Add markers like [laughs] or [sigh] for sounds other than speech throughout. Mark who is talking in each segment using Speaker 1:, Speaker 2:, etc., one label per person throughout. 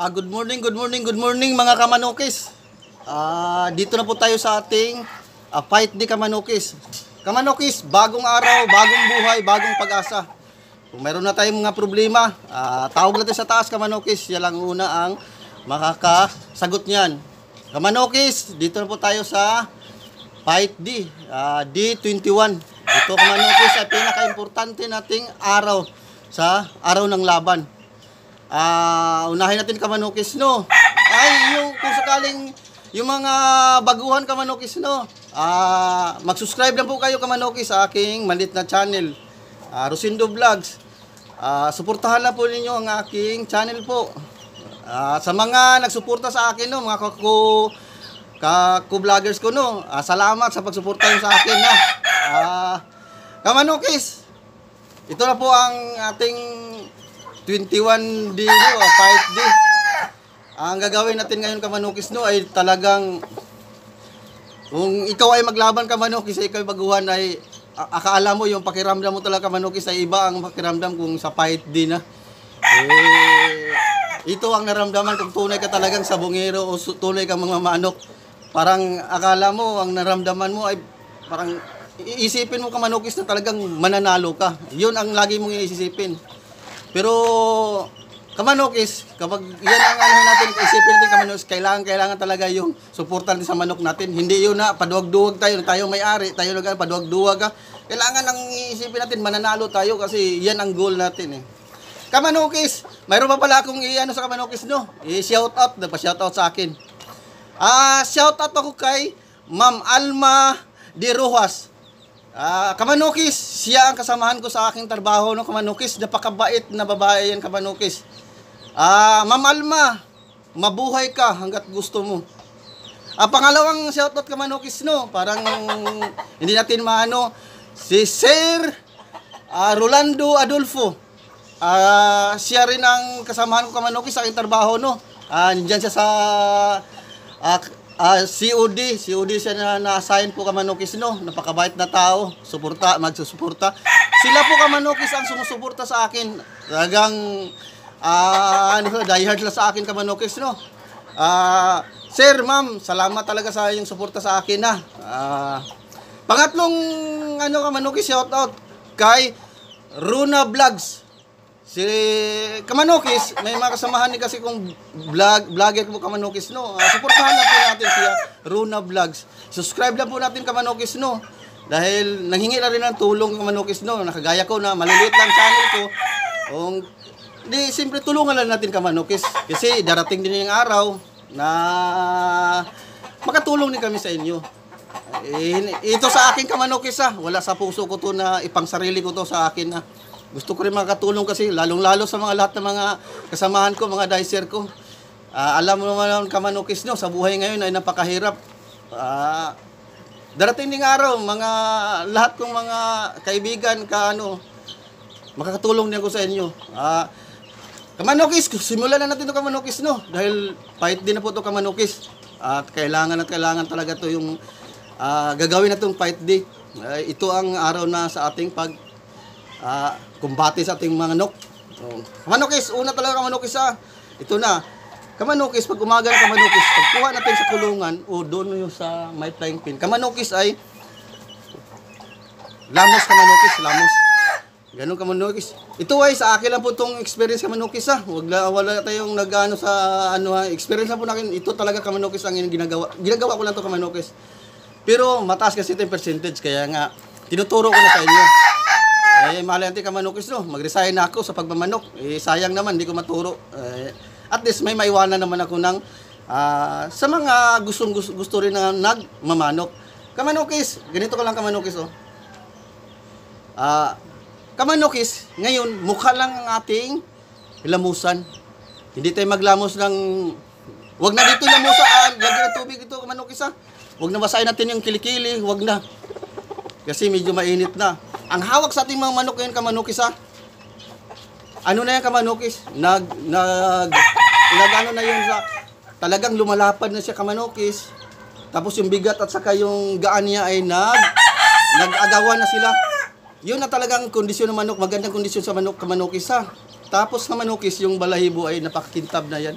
Speaker 1: Ah, good morning, good morning, good morning mga kamanukis. Ah, dito na po tayo sa ating ah, Fight Day Kamanukis. Kamanukis, bagong araw, bagong buhay, bagong pag-asa. Kung meron na tayong mga problema, ah, tawag natin sa taas Kamanukis. Yan lang una ang makakasagot niyan. Kamanukis, dito na po tayo sa Fight D, ah, D21. Ito Kamanukis ay pinaka-importante nating araw sa araw ng laban. Uh, unahin natin kamanukis, no? Ay, yung kung sakaling yung mga baguhan kamanokis no, ah, uh, mag-subscribe lang po kayo kamanokis sa aking malit na channel, uh, Rosindo Vlogs. Uh, suportahan lang po ninyo ang aking channel po. Uh, sa mga nagsuporta sa akin no, mga kaku kaku vloggers ko no, uh, salamat sa pagsuporta sa akin na. Ah, uh, kamanokis. Ito na po ang ating 21 di no, 5D. Ah, ang gagawin natin ngayon kamanukis no ay talagang kung ikaw ay maglaban kamanukis ay ikaw ay baguhan ay akala mo yung pakiramdam mo talaga kamanukis ay iba ang pakiramdam kung sa fight din na. Eh, ito ang naramdaman kung tunay ka talagang sabongero o tunay kang mga manok. Parang akala mo ang naramdaman mo ay parang iisipin mo kamanukis na talagang mananalo ka. Yun ang lagi mong iisipin. Pero kamanok is kapag yan ang ano natin isipin natin kamanok kailangan kailangan talaga yung suporta natin sa manok natin hindi yun na paduwag-duwag tayo tayo may-ari tayo lang paduwag-duwag ka kailangan ang isipin natin mananalo tayo kasi yan ang goal natin eh Kamanokis, mayroon pa pala akong iano sa Kamanokis no. I-shout out, pa shout out sa akin. Ah, uh, shout out ako kay Ma'am Alma Di Rojas. Ah, Kamanukis, siya ang kasamahan ko sa aking trabaho no Kamanukis, napakabait na babae yan Kamanukis. Ah, uh, Ma'am Alma, mabuhay ka hangga't gusto mo. Ah, uh, pangalawang shoutout Kamanukis no, parang hindi natin maano si Sir uh, Rolando Adolfo. Ah, uh, siya rin ang kasamahan ko Kamanukis sa aking trabaho no. Ah, uh, siya sa uh, Uh, ah, COD, COD siya na na-assign po Kamanokis no. Napakabait na tao, suporta, magsusuporta. Sila po Kamanokis ang sumusuporta sa akin. Talagang uh, ano, diehard lang sa akin Kamanokis no. Uh, sir, ma'am, salamat talaga sa yung suporta sa akin na. Uh, pangatlong ano Kamanokis shout out kay Runa Vlogs. Si Kamanokis, may mga kasamahan ni kasi kung vlog, vlogger ko Kamanokis no. Uh, suportahan na po natin si Runa Vlogs. Subscribe lang po natin Kamanokis no. Dahil nanghingi na rin ng tulong Kamanokis no. Nakagaya ko na maliliit lang channel ko. Kung di siyempre tulungan lang natin Kamanokis kasi darating din yung araw na makatulong din kami sa inyo. Eh, ito sa akin Kamanokis ah. Wala sa puso ko to na ipang sarili ko to sa akin ah. Gusto ko rin makatulong kasi, lalong-lalo sa mga lahat ng mga kasamahan ko, mga dicer ko. Uh, alam mo naman kamanukis nyo, sa buhay ngayon ay napakahirap. Uh, darating din araw, mga lahat kong mga kaibigan, kaano, makakatulong din ako sa inyo. Uh, kamanukis, simulan na natin ito kamanukis, no? Dahil fight din na po ito kamanukis. At uh, kailangan na kailangan talaga to yung uh, gagawin natong fight day. Uh, ito ang araw na sa ating pag uh, ah, kumbati sa ating manok. So, oh. kamanokis, una talaga kamanokis ha. Ah. Ito na, kamanokis, pag umaga ng kamanokis, pagkuha natin sa kulungan o doon yung sa may flying pin. Kamanokis ay lamos kamanokis, lamos. Ganun kamanokis. Ito ay sa akin lang po itong experience kamanokis ha. Ah. Wag la, wala tayong nag-ano sa ano ha. Experience lang po nakin. Ito talaga kamanokis ang ginagawa. Ginagawa ko lang to kamanokis. Pero mataas kasi ito yung percentage. Kaya nga, tinuturo ko na sa inyo. Eh, malanti ka manukis no. Mag-resign na ako sa pagmamanok. Eh, sayang naman, hindi ko maturo. Eh, at least may maiwanan naman ako ng uh, sa mga gustong gusto, gusto rin na nagmamanok. Kamanukis, ganito ka lang kamanukis oh. Uh, ah, kamanukis, ngayon mukha lang ang ating lamusan. Hindi tayo maglamos ng Wag na dito lamusan, ah, lagyan ng tubig ito kamanukis ah. Wag na basahin natin yung kilikili, wag na. Kasi medyo mainit na. Ang hawak sa ating mga manok ngayon, kamanukis ha. Ano na yan kamanukis? Nag, nag, nag ano na yun sa, talagang lumalapad na siya kamanukis. Tapos yung bigat at saka yung gaan niya ay nag, nag-agawan na sila. Yun na talagang kondisyon ng manok, magandang kondisyon sa manok, kamanukis ha. Tapos kamanukis, yung balahibo ay napakakintab na yan.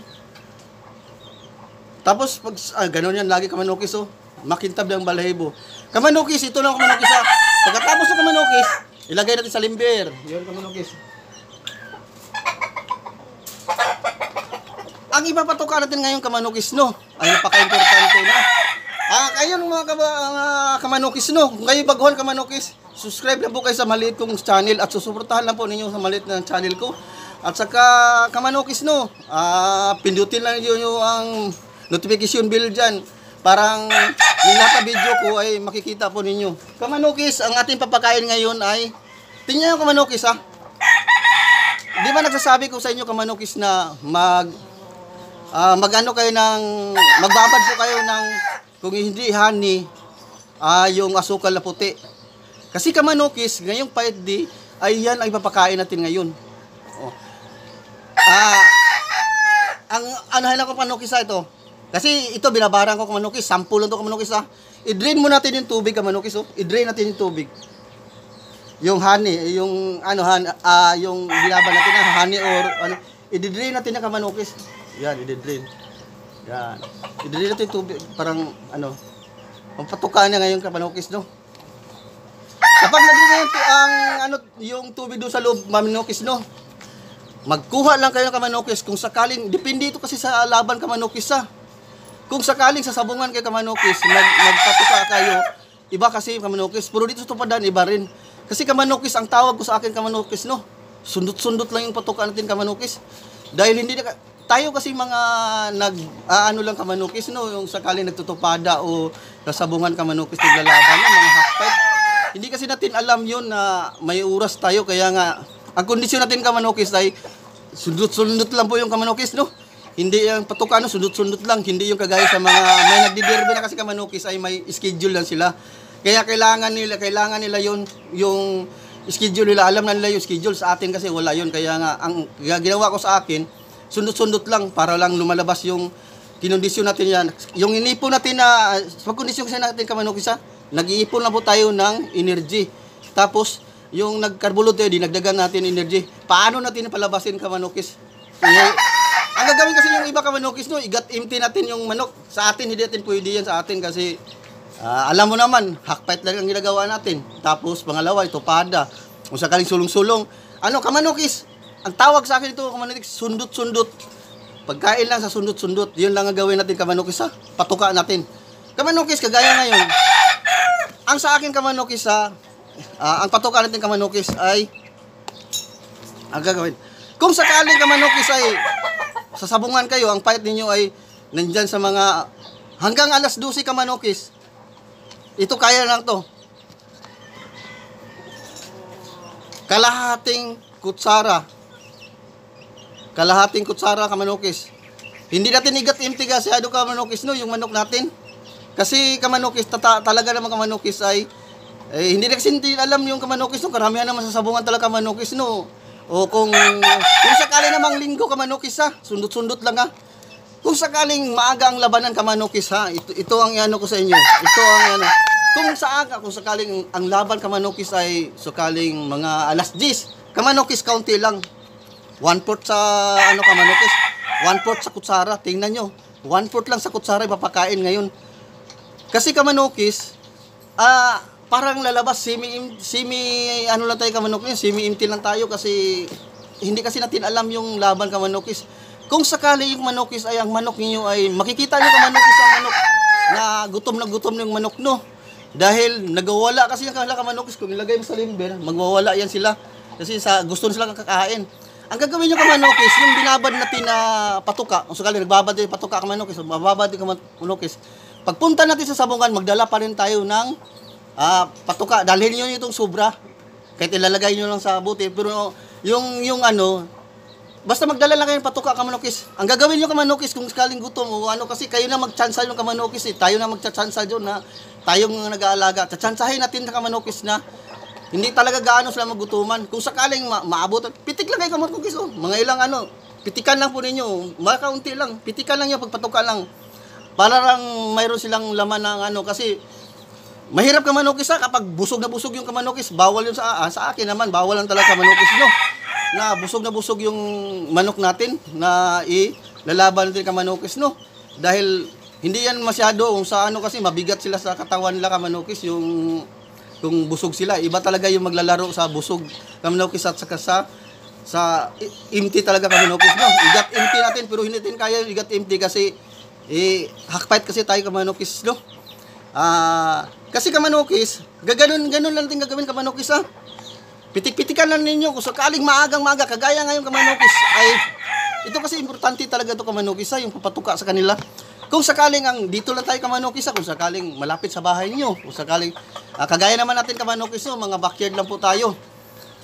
Speaker 1: Tapos pag ah, ganun yan lagi kamanukis oh makintab ng balahibo. Kamanukis, ito lang kamanukis ha. Ah. Pagkatapos ng kamanukis, ilagay natin sa limber. Yun kamanukis. Ang ipapatuka natin ngayon kamanukis no, ay napaka-importante na. Ah, kayo mga kama, uh, kamanukis no, kung kayo baguhan kamanukis, subscribe na po kayo sa maliit kong channel at susuportahan lang po ninyo sa maliit na channel ko. At saka kamanukis no, ah, pindutin lang niyo yung ang notification bell diyan. Parang yung nasa video ko ay makikita po ninyo. Kamanukis, ang ating papakain ngayon ay, tingnan yung kamanukis ha. Di ba nagsasabi ko sa inyo kamanukis na mag, uh, magano kayo ng, magbabad po kayo ng, kung hindi honey, uh, yung asukal na puti. Kasi kamanukis, ngayong pait di, ay yan ang ipapakain natin ngayon. Oh. Ah, ang anahin ko panuki sa ito? Kasi ito, binabarang ko kamanukis. Sampu lang to kamanukis ah. I-drain mo natin yung tubig kamanukis oh. I-drain natin yung tubig. Yung honey, yung ano, han, uh, yung binaban natin na ah, honey or ano. I-drain natin yung kamanukis. Yan, i-drain. Yan. I-drain natin yung tubig. Parang ano, pampatukan niya ngayon kamanukis no. Kapag naging yung, ang, ano, yung tubig doon sa loob, mamanukis no. Magkuha lang kayo ng kamanukis kung sakaling, depende ito kasi sa laban kamanukis ah. Kung sakaling sasabungan kay Kamanokis, nag, nagpatuka kayo, iba kasi Kamanokis. puro dito sa Tupadan, iba rin. Kasi Kamanokis, ang tawag ko sa akin Kamanokis, no? Sundot-sundot lang yung patukan natin Kamanokis. Dahil hindi na, tayo kasi mga nag aano lang kamanukis no yung sakaling nagtutupada o nasabungan kamanukis naglalaban ng mga hakpet hindi kasi natin alam yun na may oras tayo kaya nga ang kondisyon natin kamanukis ay sundot-sundot lang po yung kamanukis no hindi yung patukano ano, sundot-sundot lang. Hindi yung kagaya sa mga, may nagdiderby na kasi kamanukis ay may schedule lang sila. Kaya kailangan nila, kailangan nila yun, yung schedule nila. Alam na nila yung schedule. Sa atin kasi wala yun. Kaya nga, ang ginawa ko sa akin, sundot-sundot lang para lang lumalabas yung kinondisyon natin yan. Yung inipon natin na, pagkondisyon kasi natin kamanukisa, nag-iipon lang po tayo ng energy. Tapos, yung nagkarbulo tayo, dinagdagan natin energy. Paano natin palabasin kamanukis? Yung, ang gagawin kasi yung iba kamanokis no, igat empty natin yung manok. Sa atin, hindi natin pwede yan sa atin kasi uh, alam mo naman, hakpait lang ang ginagawa natin. Tapos pangalawa, ito pada. Kung sakaling sulong-sulong, ano, kamanokis, ang tawag sa akin ito, kamanokis, sundot-sundot. Pagkain lang sa sundot-sundot, yun lang ang gawin natin kamanokis ha, patuka natin. Kamanokis, kagaya ngayon, ang sa akin kamanokis ha, uh, ang patuka natin kamanokis ay, ang gagawin, kung sakaling kamanokis ay sasabungan kayo, ang fight ninyo ay nandyan sa mga hanggang alas 12 kamanokis. Ito kaya lang to. Kalahating kutsara. Kalahating kutsara kamanokis. Hindi natin igat imti kasi ado kamanokis no, yung manok natin. Kasi kamanokis, tata, talaga naman kamanokis ay eh, hindi na kasi hindi alam yung kamanokis no, karamihan naman sasabungan talaga kamanokis no o kung, kung sakali namang linggo ka manukis ha, sundot-sundot lang ha. Kung sakaling maaga ang labanan ka manukis ha, ito, ito ang iano ko sa inyo. Ito ang ano. Kung sa aga, kung sakaling ang laban ka manukis ay sakaling mga alas 10, kamanukis county lang. One fourth sa ano kamanukis, one fourth sa kutsara, tingnan nyo. One fourth lang sa kutsara ipapakain ngayon. Kasi kamanukis, ah, uh, parang lalabas semi semi ano lang tayo kamanokis, semi empty lang tayo kasi hindi kasi natin alam yung laban kamanokis. Kung sakali yung manokis ay ang manok niyo ay makikita niyo kamanokis ang manok na gutom na gutom ng manok no. Dahil nagawala kasi yung kanila kamanokis kung ilagay mo sa limber, magwawala yan sila kasi sa gusto nila silang kakain. Ang gagawin niyo kamanokis, yung binabad natin na patuka, kung sakali nagbabad din patuka kamanokis, mababad din kamanokis, pagpunta natin sa sabungan, magdala pa rin tayo ng Ah, patuka, dalhin niyo itong sobra. Kahit ilalagay niyo lang sa buti, pero yung yung ano, basta magdala lang kayo ng patuka kamanokis. Ang gagawin niyo kamanokis kung sakaling gutom o ano kasi kayo na magtsansa yung kamanokis, eh. tayo na magtsatsansa diyon na tayong nag-aalaga. Tsatsansahin natin na kamanokis na hindi talaga gaano sila magutuman. Kung sakaling ma- maabot, pitik lang kayo kamanokis oh. Mga ilang ano, pitikan lang po ninyo, makaunti lang, pitikan lang niya pagpatuka lang. Para lang mayroon silang laman ng ano kasi Mahirap kamanokis ha, kapag busog na busog yung kamanokis, bawal yun sa, ah, sa akin naman, bawal lang talaga kamanokis nyo. Na busog na busog yung manok natin na ilalaban natin kamanokis no. Dahil hindi yan masyado kung sa ano kasi mabigat sila sa katawan nila kamanokis yung kung busog sila. Iba talaga yung maglalaro sa busog kamanokis at saka sa sa empty talaga kamanokis no. Igat empty natin pero hindi natin kaya yung igat empty kasi eh, hakpait kasi tayo kamanokis no. Ah, uh, kasi kamanukis, gaganon ganon lang din gagawin kamanukis ha. Pitik-pitikan lang ninyo kung sakaling maagang maaga kagaya ngayon kamanukis ay ito kasi importante talaga to kamanukis ha, yung papatuka sa kanila. Kung sakaling ang dito lang tayo kamanukis ha, kung sakaling malapit sa bahay niyo, kung sakaling uh, kagaya naman natin kamanukis no, oh, mga backyard lang po tayo.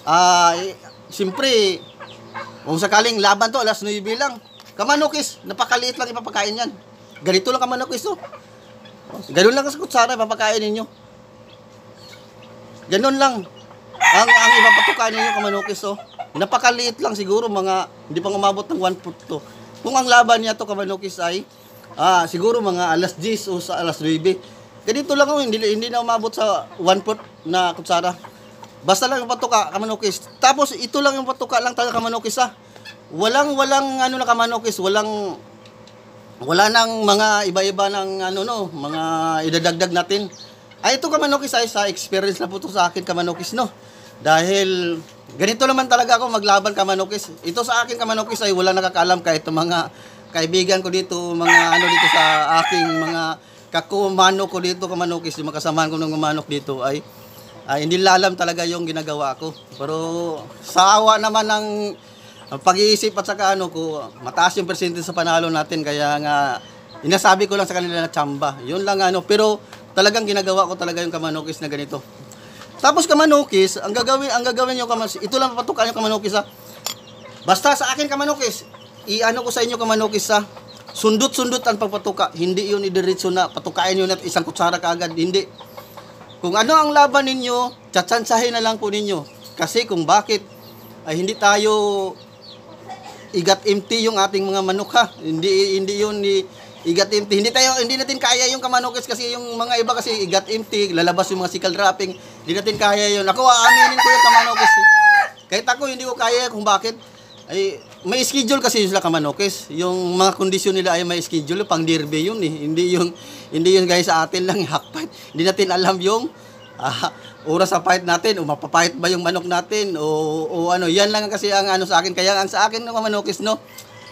Speaker 1: Ah, uh, eh, siyempre kung sakaling laban to alas 9 lang. Kamanukis, napakaliit lang ipapakain yan. Ganito lang kamanukis no. Oh. Ganun lang sa sana, papakain ninyo. Ganun lang. Ang, ang iba patukain ninyo, kamanukis, oh. Napakaliit lang siguro, mga, hindi pa umabot ng 1 foot to. Kung ang laban niya to, kamanukis, ay, ah, siguro mga alas 10 o sa alas 9. Ganito lang, oh, hindi, hindi na umabot sa 1 foot na kutsara. Basta lang yung patuka, kamanukis. Tapos, ito lang yung patuka lang talaga, kamanukis, ah. Walang, walang, ano na kamanukis, walang, wala nang mga iba-iba ng ano no, mga idadagdag natin. Ay ito kamanokis ay sa experience na po to sa akin kamanokis no. Dahil ganito naman talaga ako maglaban kamanokis. Ito sa akin kamanokis ay wala nakakaalam kahit mga kaibigan ko dito, mga ano dito sa aking mga kakumano ko dito kamanokis, yung makasamahan ko ng manok dito ay ay hindi lalam talaga yung ginagawa ko. Pero sa awa naman ng ang pag-iisip at saka ano, ko, mataas yung percentage sa panalo natin. Kaya nga, inasabi ko lang sa kanila na chamba. Yun lang ano. Pero talagang ginagawa ko talaga yung kamanokis na ganito. Tapos kamanokis, ang gagawin, ang gagawin niyo kamanokis, ito lang patukan yung kamanokis ha. Basta sa akin kamanokis, iano ko sa inyo kamanokis sa Sundot-sundot ang pagpatuka. Hindi yun idiretso na patukain yun at isang kutsara kaagad. Hindi. Kung ano ang laban ninyo, tsatsansahin na lang po ninyo. Kasi kung bakit ay hindi tayo igat empty yung ating mga manok ha. Hindi hindi yun ni igat empty. Hindi tayo hindi natin kaya yung kamanokis kasi yung mga iba kasi igat empty, lalabas yung mga sickle wrapping. Hindi natin kaya yun. Ako aaminin ko yung kamanokis. Eh. Kahit ako hindi ko kaya kung bakit ay may schedule kasi yung sila kamanokis. Yung mga kondisyon nila ay may schedule pang derby yun eh. Hindi yung hindi yun guys sa atin lang [laughs] hakpat. Hindi natin alam yung ah, oras sa fight natin o mapapait ba yung manok natin o, o ano, yan lang kasi ang ano sa akin. Kaya ang sa akin ng manokis, no,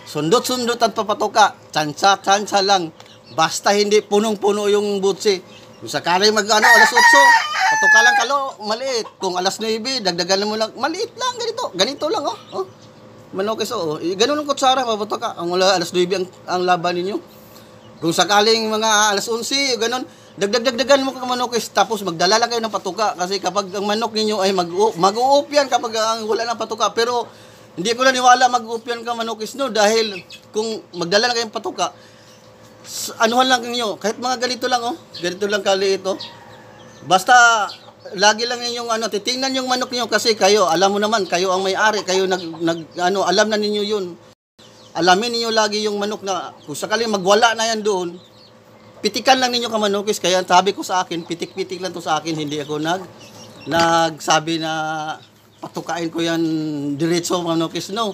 Speaker 1: sundot-sundot at papatoka tsansa-tsansa lang. Basta hindi punong-puno yung butsi. Kung sakaling mag ano, alas 8, patuka lang kalo, maliit. Kung alas 9, dagdagan mo lang, maliit lang, ganito, ganito lang, oh. oh. Manokis, oh. E, ganun ang kutsara, papatoka Ang wala, alas 9 ang, ang laban ninyo. Kung sakaling mga alas 11, ganun, Dagdagdagdagan mo kang manok is tapos magdala lang kayo ng patuka kasi kapag ang manok ninyo ay mag mag-uop yan kapag ang wala ng patuka. Pero hindi ko naniwala mag-uop yan ka manok is no dahil kung magdala lang kayo ng patuka, anuhan lang niyo kahit mga ganito lang oh, ganito lang kali ito oh. Basta lagi lang ninyong ano, titingnan yung manok niyo kasi kayo, alam mo naman, kayo ang may-ari, kayo nag, nag ano, alam na ninyo yun. Alamin niyo lagi yung manok na kung sakaling magwala na yan doon, pitikan lang ninyo kamanukis. Kaya sabi ko sa akin, pitik-pitik lang to sa akin. Hindi ako nag, nagsabi na patukain ko yan diretso kamanukis. No.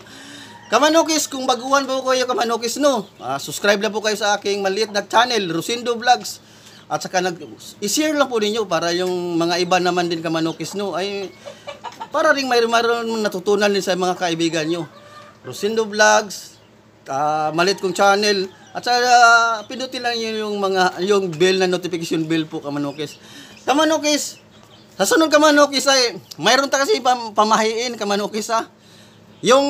Speaker 1: Kamanukis, kung baguhan po kayo kamanukis, no. Uh, subscribe lang po kayo sa aking maliit na channel, Rosindo Vlogs. At saka nag i-share lang po ninyo para yung mga iba naman din kamanukis no ay para ring may mayroon natutunan din sa mga kaibigan nyo. Rosindo Vlogs, uh, ah, malit kong channel, at saka uh, pinutin lang yun yung mga yung bell na notification bell po kamanokis. Kamanokis, sa sunod kamanokis ay mayroon ta kasi pam pamahiin kamanokis ha. Ah. Yung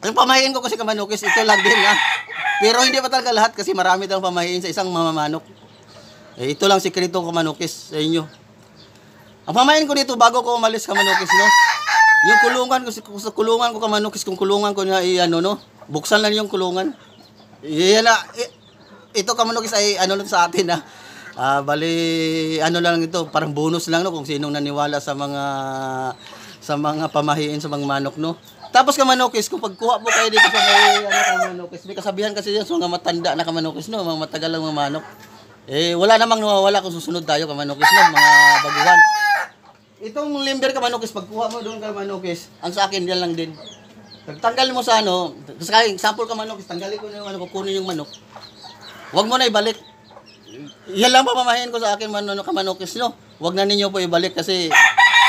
Speaker 1: yung pamahiin ko kasi kamanokis ito lang din ha. Ah. Pero hindi pa talaga lahat kasi marami tayong pamahiin sa isang mamamanok. Eh, ito lang sikreto kamanokis sa inyo. Ang pamahiin ko dito bago ko umalis kamanokis no. Yung kulungan ko kulungan ko kamanokis kung kulungan ko na iyan no, no. Buksan lang yung kulungan. Yan Ito kamunokis ay ano lang sa atin ha. Ah. ah, bali ano lang ito, parang bonus lang no kung sinong naniwala sa mga sa mga pamahiin sa mga manok no. Tapos kamanokis, kung pagkuha po kayo dito sa may ano kamanokis, may kasabihan kasi yan mga matanda na kamanokis no, mga matagal lang mga manok. Eh wala namang nawawala kung susunod tayo kamanokis no, mga baguhan. Itong limber kamanokis, pagkuha mo doon kamanokis, ang sa akin yan lang din. Pagtanggal mo sa ano, kasi example ka manok, tanggalin ko yung ano, kukunin yung manok. Huwag mo na ibalik. Yan lang pamamahin ko sa akin manok manokis no. Huwag na ninyo po ibalik kasi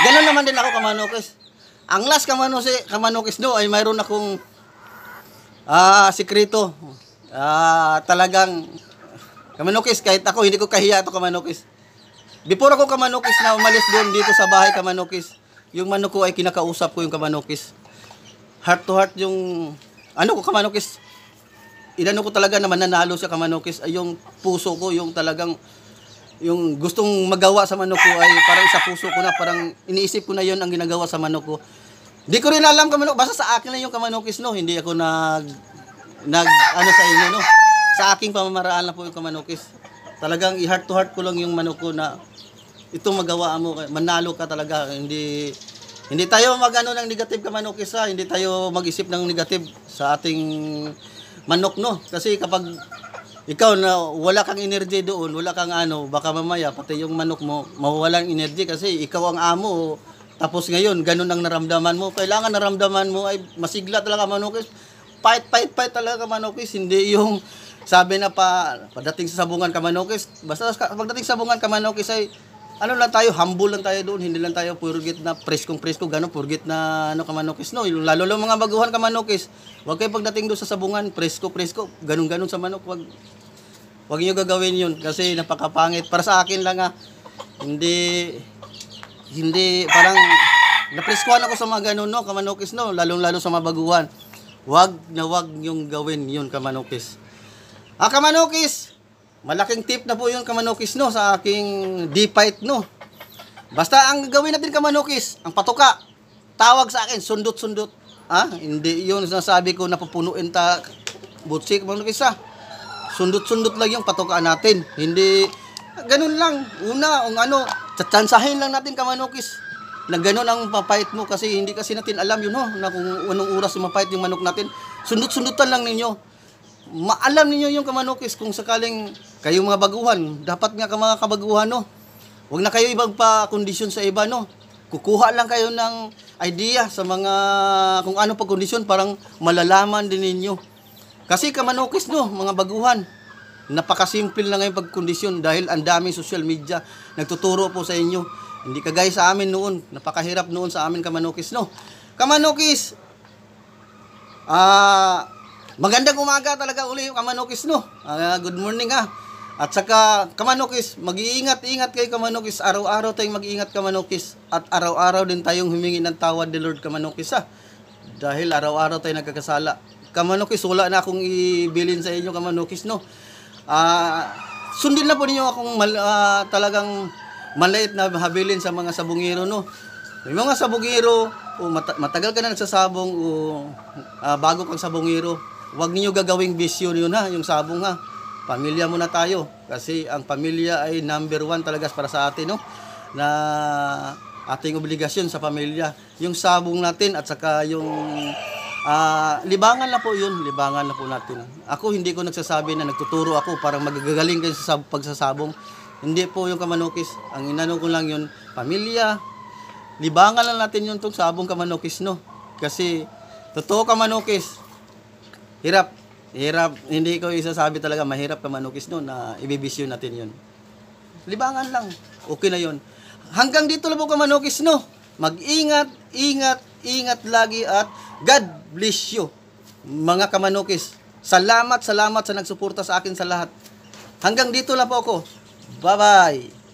Speaker 1: ganoon naman din ako ka manokis. Ang last ka manokis no ay mayroon akong ah, sikreto. Ah, talagang ka manokis kahit ako hindi ko kahiya to manokis. Before ako manokis na umalis doon dito sa bahay ka manokis, yung manok ko ay kinakausap ko yung ka manokis heart to heart yung, ano ko kamanokis, inano ko talaga naman nanalo sa kamanokis, ay yung puso ko, yung talagang, yung gustong magawa sa manok ko ay parang sa puso ko na, parang iniisip ko na yon ang ginagawa sa manok ko. Hindi ko rin alam kamanok, basta sa akin lang yung kamanokis, no? Hindi ako nag, nag, ano sa inyo, no? Sa aking pamamaraan lang po yung kamanokis. Talagang i-heart to heart ko lang yung manok ko na itong magawa mo, manalo ka talaga, hindi hindi tayo magano ng negative ka manok isa, hindi tayo mag-isip ng negative sa ating manok no. Kasi kapag ikaw na wala kang energy doon, wala kang ano, baka mamaya pati yung manok mo mawawalan energy kasi ikaw ang amo. Tapos ngayon, ganun ang naramdaman mo. Kailangan naramdaman mo ay masigla talaga manokis. Fight, fight, fight talaga manokis. Hindi yung sabi na pa, padating sa sabungan ka manokis. Basta pagdating sa sabungan ka manokis ay ano lang tayo, humble lang tayo doon, hindi lang tayo purgit na preskong presko, ganun, purgit na ano kamanokis, no? Lalo lang mga baguhan kamanokis, huwag kayo pagdating doon sa sabungan, presko, presko, ganun ganun sa manok, wag wag niyo gagawin yun kasi napakapangit. Para sa akin lang ah, hindi, hindi, parang, napreskuhan ako sa mga ganun, no, kamanokis, no, lalong lalo sa mga baguhan. Wag na wag niyong gawin yun, kamanokis. Ah, kamanokis! Malaking tip na po yung kamanukis no sa aking D-fight no. Basta ang gawin natin kamanukis, ang patuka. Tawag sa akin, sundot-sundot. Ha? hindi yun sinasabi ko napapunuin ta butsik kamanukis ah. Sundot-sundot lang yung patukaan natin. Hindi, ganun lang. Una, ang ano, tsatsansahin lang natin kamanukis. Na ganun ang papait mo kasi hindi kasi natin alam yun no, na kung anong oras mapait yung manok natin. sundot sundotan lang ninyo. Maalam ninyo yung kamanukis kung sakaling kayo mga baguhan, dapat nga ka mga kabaguhan, no? Huwag na kayo ibang pa kondisyon sa iba, no? Kukuha lang kayo ng idea sa mga kung ano pa kondisyon, parang malalaman din ninyo. Kasi kamanukis, no, mga baguhan, napakasimple na ngayon pagkondisyon dahil ang daming social media nagtuturo po sa inyo. Hindi kagaya sa amin noon, napakahirap noon sa amin kamanukis, no? Kamanukis, ah, uh, magandang umaga talaga uli kamanukis, no? Uh, good morning, ah. At saka, kamanokis, mag-iingat-ingat kayo kamanokis. Araw-araw tayong mag-iingat kamanokis. At araw-araw din tayong humingi ng tawad ni Lord kamanokis ha. Ah. Dahil araw-araw tayong nagkakasala. Kamanokis, wala na akong ibilin sa inyo kamanokis no. Uh, sundin na po ninyo akong mal, uh, talagang malait na habilin sa mga sabungero no. May mga sabungero, o mat- matagal ka na nagsasabong o uh, bago kang sabungero, huwag niyo gagawing bisyo yun ha, yung sabong ha pamilya muna tayo kasi ang pamilya ay number one talaga para sa atin no na ating obligasyon sa pamilya yung sabong natin at saka yung uh, libangan na po yun libangan na po natin ako hindi ko nagsasabi na nagtuturo ako para magagaling kayo sa pagsasabong hindi po yung kamanukis ang inano ko lang yun pamilya libangan lang natin yung tong sabong kamanukis no kasi totoo kamanukis hirap Hirap, hindi ko isasabi talaga, mahirap ka manukis noon na ibibisyo natin yun. Libangan lang, okay na yun. Hanggang dito lang po ka manukis no. Mag-ingat, ingat, ingat lagi at God bless you. Mga kamanukis, salamat, salamat sa nagsuporta sa akin sa lahat. Hanggang dito lang po ako. Bye-bye.